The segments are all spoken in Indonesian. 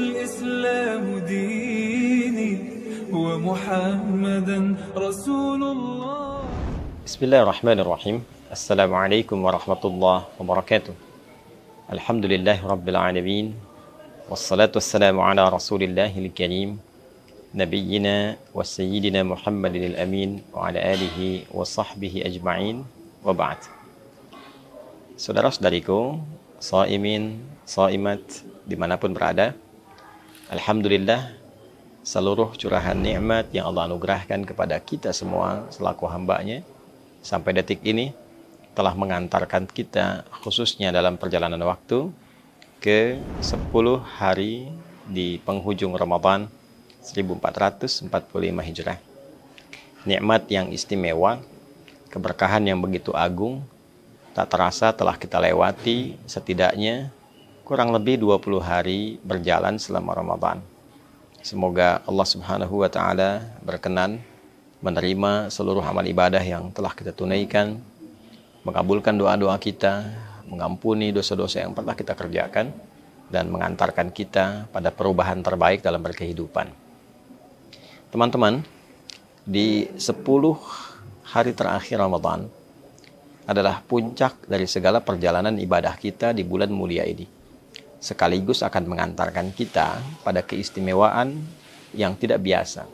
الإسلام ديني ومحمدا رسول الله بسم الله الرحمن الرحيم السلام عليكم ورحمة الله وبركاته الحمد لله رب العالمين والصلاة والسلام على رسول الله الكريم نبينا وسيدنا محمد الأمين وعلى آله وصحبه أجمعين وبعد Saudara-saudariku, صائمات soimat, dimanapun berada, Alhamdulillah seluruh curahan nikmat yang Allah anugerahkan kepada kita semua selaku hambanya sampai detik ini telah mengantarkan kita khususnya dalam perjalanan waktu ke 10 hari di penghujung Ramadan 1445 Hijrah. Nikmat yang istimewa, keberkahan yang begitu agung, tak terasa telah kita lewati setidaknya kurang lebih 20 hari berjalan selama Ramadan. Semoga Allah Subhanahu wa taala berkenan menerima seluruh amal ibadah yang telah kita tunaikan, mengabulkan doa-doa kita, mengampuni dosa-dosa yang pernah kita kerjakan dan mengantarkan kita pada perubahan terbaik dalam berkehidupan. Teman-teman, di 10 hari terakhir Ramadan adalah puncak dari segala perjalanan ibadah kita di bulan mulia ini sekaligus akan mengantarkan kita pada keistimewaan yang tidak biasa,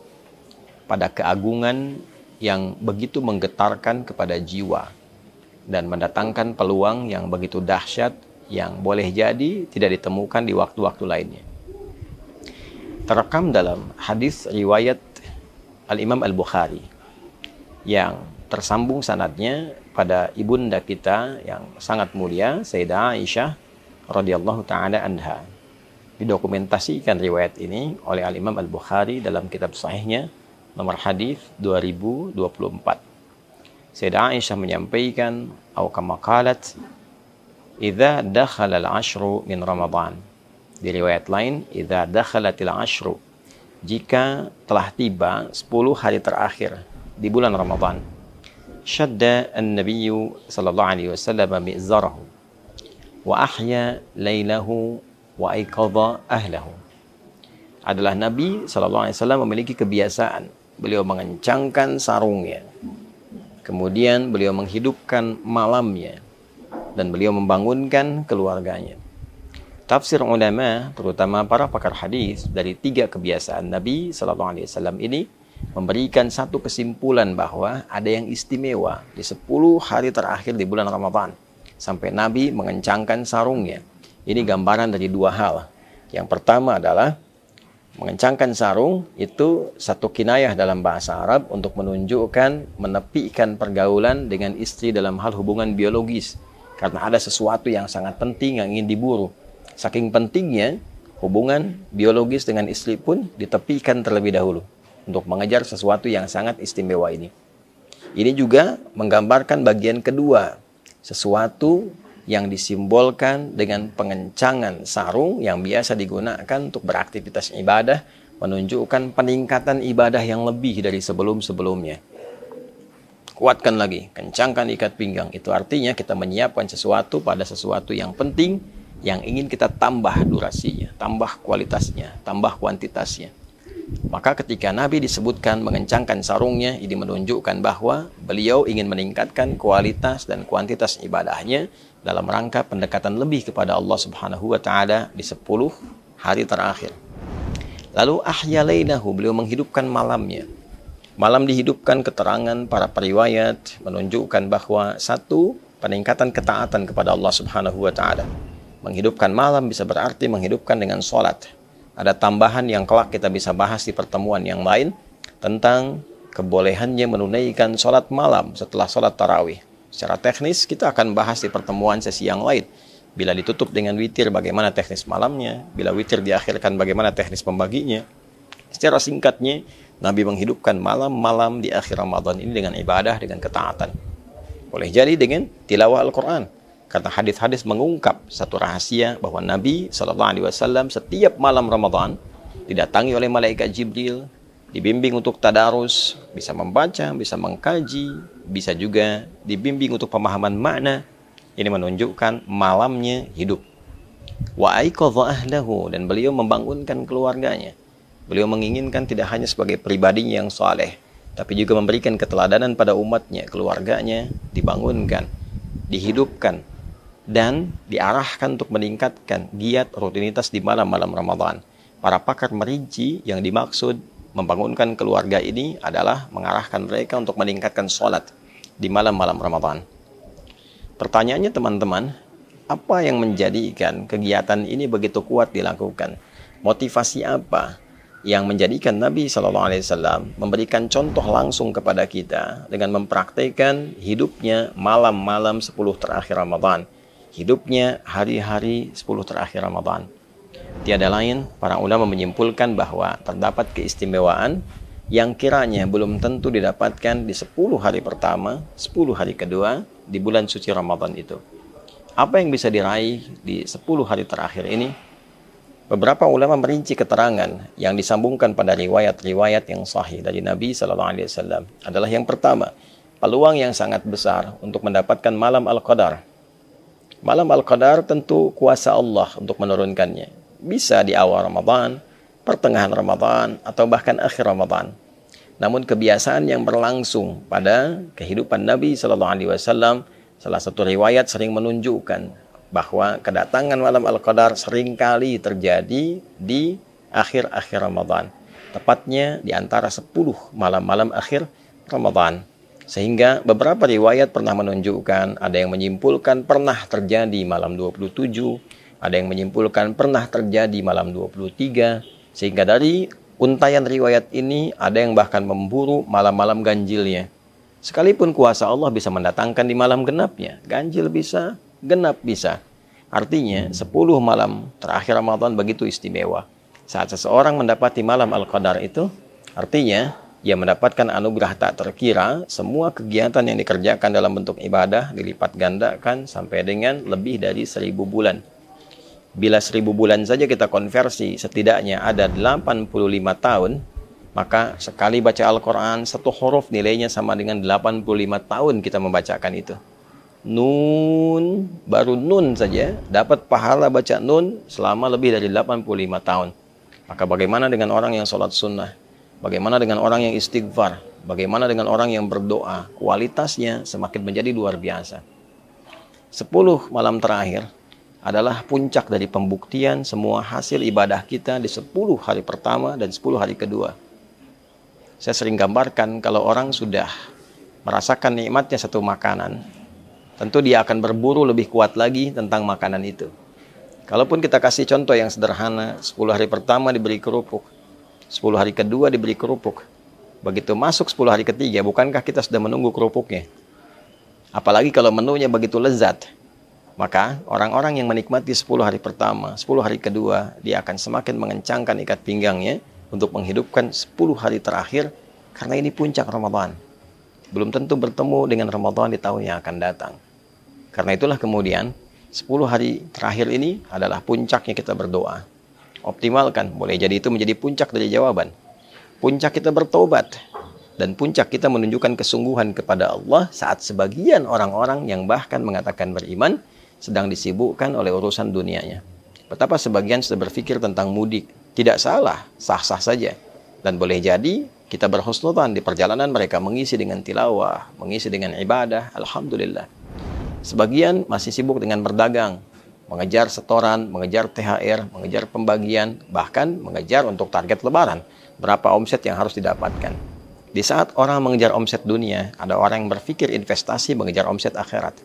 pada keagungan yang begitu menggetarkan kepada jiwa, dan mendatangkan peluang yang begitu dahsyat yang boleh jadi tidak ditemukan di waktu-waktu lainnya. Terekam dalam hadis riwayat Al-Imam Al-Bukhari yang tersambung sanadnya pada ibunda kita yang sangat mulia Sayyidah Aisyah radhiyallahu taala anha. Didokumentasikan riwayat ini oleh Al Imam Al Bukhari dalam kitab sahihnya nomor hadis 2024. Sayyidah Aisyah menyampaikan, "Au kama qalat, idza dakhala al-ashru min Ramadan." Di riwayat lain, idza dakhalatil ashru. Jika telah tiba 10 hari terakhir di bulan Ramadan. Syadda an-nabiyyu sallallahu alaihi wasallam mi'zarahu wa ahya lailahu wa aikadha ahlahu. Adalah Nabi SAW memiliki kebiasaan. Beliau mengencangkan sarungnya. Kemudian beliau menghidupkan malamnya. Dan beliau membangunkan keluarganya. Tafsir ulama, terutama para pakar hadis dari tiga kebiasaan Nabi SAW ini memberikan satu kesimpulan bahwa ada yang istimewa di 10 hari terakhir di bulan Ramadan sampai Nabi mengencangkan sarungnya. Ini gambaran dari dua hal. Yang pertama adalah mengencangkan sarung itu satu kinayah dalam bahasa Arab untuk menunjukkan menepikan pergaulan dengan istri dalam hal hubungan biologis karena ada sesuatu yang sangat penting yang ingin diburu. Saking pentingnya hubungan biologis dengan istri pun ditepikan terlebih dahulu untuk mengejar sesuatu yang sangat istimewa ini. Ini juga menggambarkan bagian kedua sesuatu yang disimbolkan dengan pengencangan sarung yang biasa digunakan untuk beraktivitas ibadah menunjukkan peningkatan ibadah yang lebih dari sebelum-sebelumnya. Kuatkan lagi, kencangkan ikat pinggang. Itu artinya kita menyiapkan sesuatu pada sesuatu yang penting yang ingin kita tambah durasinya, tambah kualitasnya, tambah kuantitasnya. Maka ketika Nabi disebutkan mengencangkan sarungnya, ini menunjukkan bahwa beliau ingin meningkatkan kualitas dan kuantitas ibadahnya dalam rangka pendekatan lebih kepada Allah Subhanahu wa taala di 10 hari terakhir. Lalu ahya beliau menghidupkan malamnya. Malam dihidupkan keterangan para periwayat menunjukkan bahwa satu peningkatan ketaatan kepada Allah Subhanahu wa taala. Menghidupkan malam bisa berarti menghidupkan dengan sholat ada tambahan yang kelak kita bisa bahas di pertemuan yang lain tentang kebolehannya menunaikan sholat malam setelah sholat tarawih. Secara teknis kita akan bahas di pertemuan sesi yang lain. Bila ditutup dengan witir bagaimana teknis malamnya, bila witir diakhirkan bagaimana teknis pembaginya. Secara singkatnya, Nabi menghidupkan malam-malam di akhir Ramadan ini dengan ibadah, dengan ketaatan. Boleh jadi dengan tilawah Al-Quran. Karena hadis-hadis mengungkap satu rahasia bahwa Nabi Shallallahu Alaihi Wasallam setiap malam Ramadan didatangi oleh malaikat Jibril, dibimbing untuk tadarus, bisa membaca, bisa mengkaji, bisa juga dibimbing untuk pemahaman makna. Ini menunjukkan malamnya hidup. Wa ahlahu dan beliau membangunkan keluarganya. Beliau menginginkan tidak hanya sebagai pribadinya yang soleh, tapi juga memberikan keteladanan pada umatnya, keluarganya dibangunkan, dihidupkan, dan diarahkan untuk meningkatkan giat rutinitas di malam-malam Ramadan. Para pakar merinci yang dimaksud membangunkan keluarga ini adalah mengarahkan mereka untuk meningkatkan sholat di malam-malam Ramadan. Pertanyaannya teman-teman, apa yang menjadikan kegiatan ini begitu kuat dilakukan? Motivasi apa yang menjadikan Nabi Shallallahu Alaihi Wasallam memberikan contoh langsung kepada kita dengan mempraktekkan hidupnya malam-malam 10 terakhir Ramadan? hidupnya hari-hari 10 terakhir Ramadan. Tiada lain, para ulama menyimpulkan bahwa terdapat keistimewaan yang kiranya belum tentu didapatkan di 10 hari pertama, 10 hari kedua di bulan suci Ramadan itu. Apa yang bisa diraih di 10 hari terakhir ini? Beberapa ulama merinci keterangan yang disambungkan pada riwayat-riwayat yang sahih dari Nabi Shallallahu Alaihi Wasallam adalah yang pertama, peluang yang sangat besar untuk mendapatkan malam Al-Qadar Malam Al-Qadar tentu kuasa Allah untuk menurunkannya. Bisa di awal Ramadan, pertengahan Ramadan, atau bahkan akhir Ramadan. Namun kebiasaan yang berlangsung pada kehidupan Nabi Shallallahu Alaihi Wasallam, salah satu riwayat sering menunjukkan bahwa kedatangan malam Al-Qadar seringkali terjadi di akhir-akhir Ramadan. Tepatnya di antara 10 malam-malam akhir Ramadan. Sehingga beberapa riwayat pernah menunjukkan ada yang menyimpulkan pernah terjadi malam 27, ada yang menyimpulkan pernah terjadi malam 23, sehingga dari untayan riwayat ini ada yang bahkan memburu malam-malam ganjilnya. Sekalipun kuasa Allah bisa mendatangkan di malam genapnya, ganjil bisa, genap bisa. Artinya 10 malam terakhir Ramadan begitu istimewa. Saat seseorang mendapati malam Al-Qadar itu, artinya ia mendapatkan anugerah tak terkira, semua kegiatan yang dikerjakan dalam bentuk ibadah dilipat gandakan sampai dengan lebih dari seribu bulan. Bila seribu bulan saja kita konversi, setidaknya ada 85 tahun, maka sekali baca Al-Quran, satu huruf nilainya sama dengan 85 tahun kita membacakan itu. Nun, baru nun saja, dapat pahala baca nun selama lebih dari 85 tahun. Maka bagaimana dengan orang yang sholat sunnah? Bagaimana dengan orang yang istighfar? Bagaimana dengan orang yang berdoa? Kualitasnya semakin menjadi luar biasa. Sepuluh malam terakhir adalah puncak dari pembuktian semua hasil ibadah kita di sepuluh hari pertama dan sepuluh hari kedua. Saya sering gambarkan kalau orang sudah merasakan nikmatnya satu makanan, tentu dia akan berburu lebih kuat lagi tentang makanan itu. Kalaupun kita kasih contoh yang sederhana, 10 hari pertama diberi kerupuk, 10 hari kedua diberi kerupuk. Begitu masuk 10 hari ketiga, bukankah kita sudah menunggu kerupuknya? Apalagi kalau menunya begitu lezat. Maka orang-orang yang menikmati 10 hari pertama, 10 hari kedua, dia akan semakin mengencangkan ikat pinggangnya untuk menghidupkan 10 hari terakhir karena ini puncak Ramadan. Belum tentu bertemu dengan Ramadan di tahun yang akan datang. Karena itulah kemudian 10 hari terakhir ini adalah puncaknya kita berdoa. Optimalkan. Boleh jadi itu menjadi puncak dari jawaban. Puncak kita bertobat. Dan puncak kita menunjukkan kesungguhan kepada Allah saat sebagian orang-orang yang bahkan mengatakan beriman sedang disibukkan oleh urusan dunianya. Betapa sebagian sudah berpikir tentang mudik. Tidak salah, sah-sah saja. Dan boleh jadi kita berhusnudan di perjalanan mereka mengisi dengan tilawah, mengisi dengan ibadah, Alhamdulillah. Sebagian masih sibuk dengan berdagang, mengejar setoran, mengejar THR, mengejar pembagian, bahkan mengejar untuk target lebaran, berapa omset yang harus didapatkan. Di saat orang mengejar omset dunia, ada orang yang berpikir investasi mengejar omset akhirat.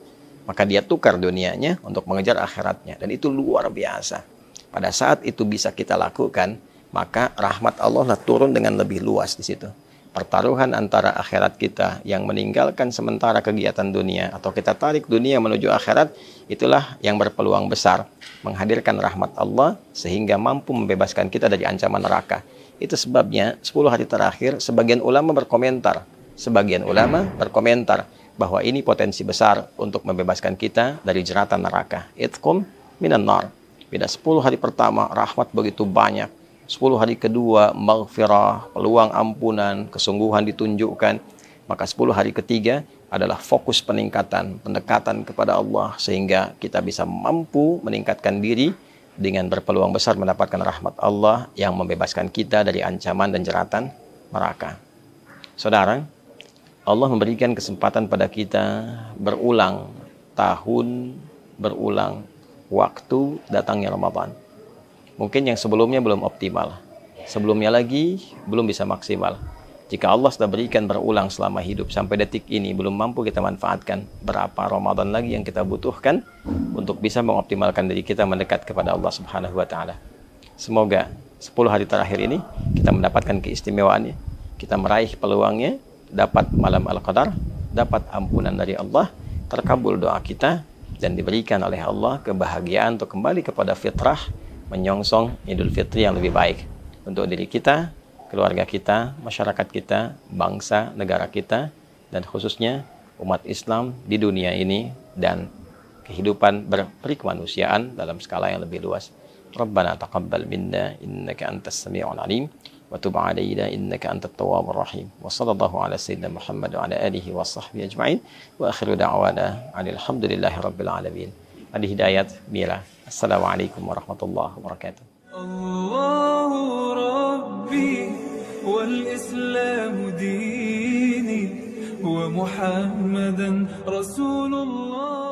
Maka dia tukar dunianya untuk mengejar akhiratnya. Dan itu luar biasa. Pada saat itu bisa kita lakukan, maka rahmat Allah lah turun dengan lebih luas di situ pertaruhan antara akhirat kita yang meninggalkan sementara kegiatan dunia atau kita tarik dunia menuju akhirat itulah yang berpeluang besar menghadirkan rahmat Allah sehingga mampu membebaskan kita dari ancaman neraka. Itu sebabnya 10 hari terakhir sebagian ulama berkomentar, sebagian ulama berkomentar bahwa ini potensi besar untuk membebaskan kita dari jeratan neraka. Itqum minan nar. pada 10 hari pertama rahmat begitu banyak, 10 hari kedua maghfirah, peluang ampunan, kesungguhan ditunjukkan. Maka 10 hari ketiga adalah fokus peningkatan, pendekatan kepada Allah sehingga kita bisa mampu meningkatkan diri dengan berpeluang besar mendapatkan rahmat Allah yang membebaskan kita dari ancaman dan jeratan neraka. Saudara, Allah memberikan kesempatan pada kita berulang tahun, berulang waktu datangnya Ramadan mungkin yang sebelumnya belum optimal. Sebelumnya lagi belum bisa maksimal. Jika Allah sudah berikan berulang selama hidup sampai detik ini belum mampu kita manfaatkan berapa Ramadan lagi yang kita butuhkan untuk bisa mengoptimalkan diri kita mendekat kepada Allah Subhanahu wa taala. Semoga 10 hari terakhir ini kita mendapatkan keistimewaannya, kita meraih peluangnya, dapat malam Al-Qadar, dapat ampunan dari Allah, terkabul doa kita dan diberikan oleh Allah kebahagiaan untuk kembali kepada fitrah menyongsong Idul Fitri yang lebih baik untuk diri kita, keluarga kita, masyarakat kita, bangsa, negara kita, dan khususnya umat Islam di dunia ini dan kehidupan berperikemanusiaan dalam skala yang lebih luas. Rabbana taqabbal minna innaka antas sami'ul alim wa tub alaina innaka antat tawwabur rahim. الله على ala sayyidina Muhammad wa ala alihi wa sahbihi ajma'in. Wa akhiru da'wana alhamdulillahi rabbil alamin. Adi Hidayat Bila Assalamualaikum warahmatullahi wabarakatuh الله ربي والإسلام ديني ومحمدا رسول الله